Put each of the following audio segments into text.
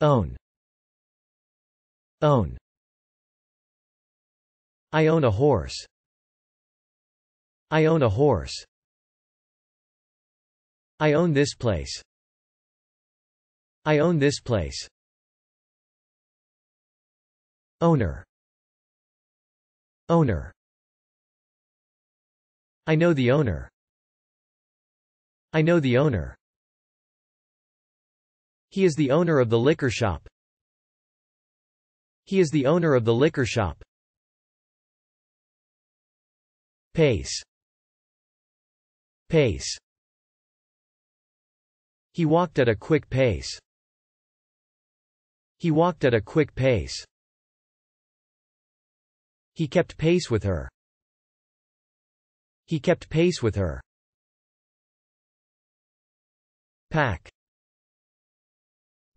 Own. Own. I own a horse. I own a horse. I own this place. I own this place. Owner. Owner. I know the owner. I know the owner. He is the owner of the liquor shop. He is the owner of the liquor shop. Pace. Pace. He walked at a quick pace. He walked at a quick pace. He kept pace with her. He kept pace with her. Pack.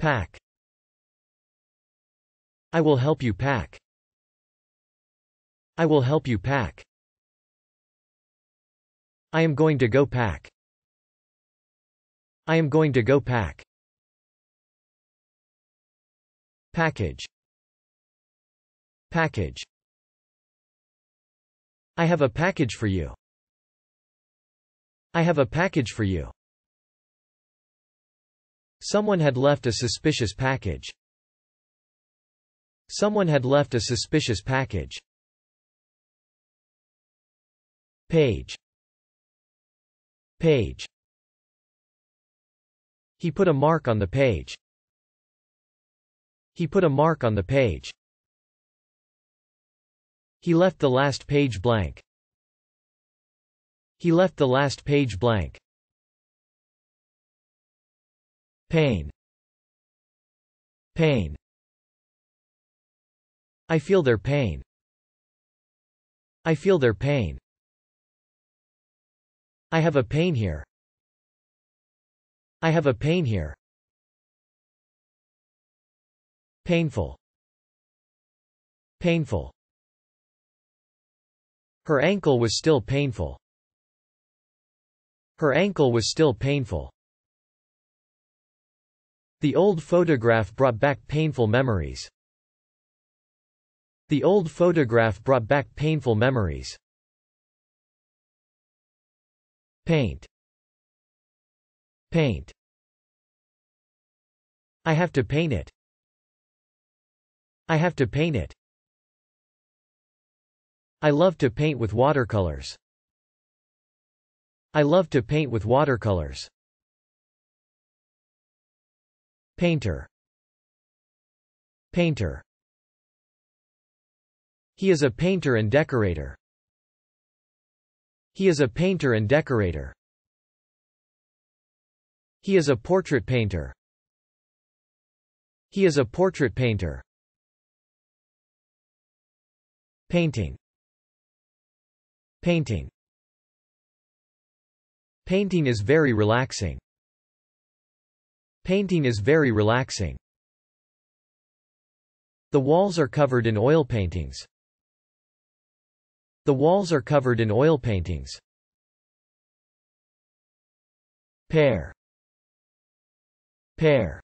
Pack. I will help you pack. I will help you pack. I am going to go pack. I am going to go pack. Package. Package. I have a package for you. I have a package for you. Someone had left a suspicious package. Someone had left a suspicious package. Page. Page. He put a mark on the page. He put a mark on the page. He left the last page blank. He left the last page blank. Pain. Pain. I feel their pain. I feel their pain. I have a pain here. I have a pain here. Painful. Painful. Her ankle was still painful. Her ankle was still painful. The old photograph brought back painful memories. The old photograph brought back painful memories. Paint. Paint. I have to paint it. I have to paint it. I love to paint with watercolors. I love to paint with watercolors. Painter Painter He is a painter and decorator. He is a painter and decorator. He is a portrait painter. He is a portrait painter. Painting Painting Painting is very relaxing. Painting is very relaxing. The walls are covered in oil paintings. The walls are covered in oil paintings. Pear. Pear.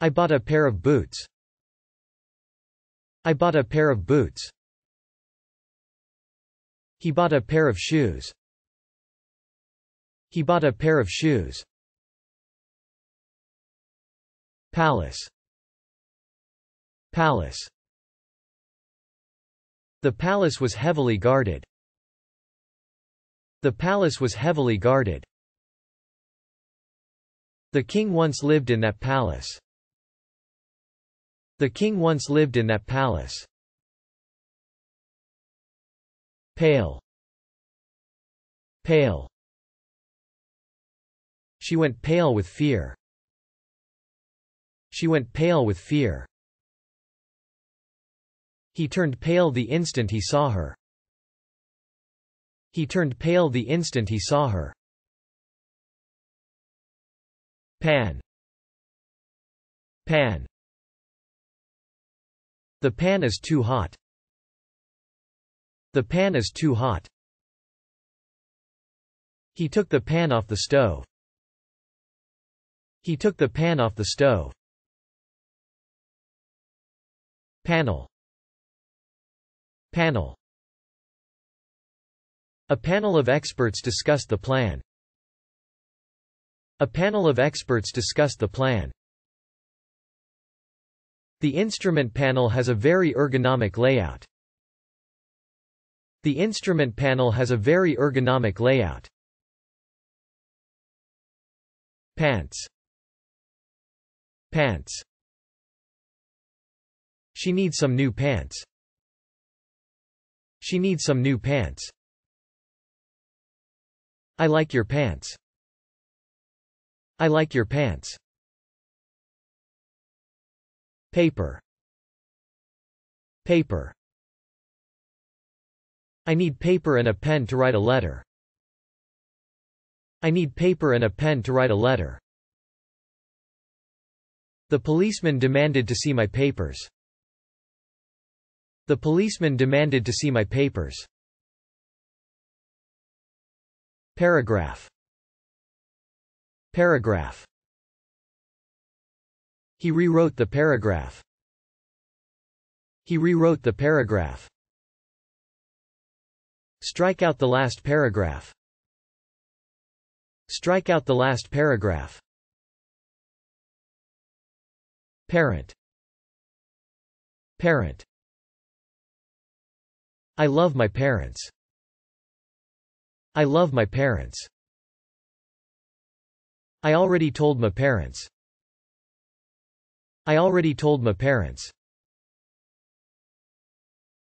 I bought a pair of boots. I bought a pair of boots. He bought a pair of shoes. He bought a pair of shoes. Palace Palace The palace was heavily guarded. The palace was heavily guarded. The king once lived in that palace. The king once lived in that palace. Pale. Pale. She went pale with fear. She went pale with fear. He turned pale the instant he saw her. He turned pale the instant he saw her. Pan. Pan. The pan is too hot. The pan is too hot. He took the pan off the stove. He took the pan off the stove. Panel Panel A panel of experts discussed the plan. A panel of experts discussed the plan. The instrument panel has a very ergonomic layout. The instrument panel has a very ergonomic layout. Pants Pants she needs some new pants. She needs some new pants. I like your pants. I like your pants. Paper. Paper. I need paper and a pen to write a letter. I need paper and a pen to write a letter. The policeman demanded to see my papers. The policeman demanded to see my papers. Paragraph. Paragraph. He rewrote the paragraph. He rewrote the paragraph. Strike out the last paragraph. Strike out the last paragraph. Parent. Parent. I love my parents. I love my parents. I already told my parents. I already told my parents.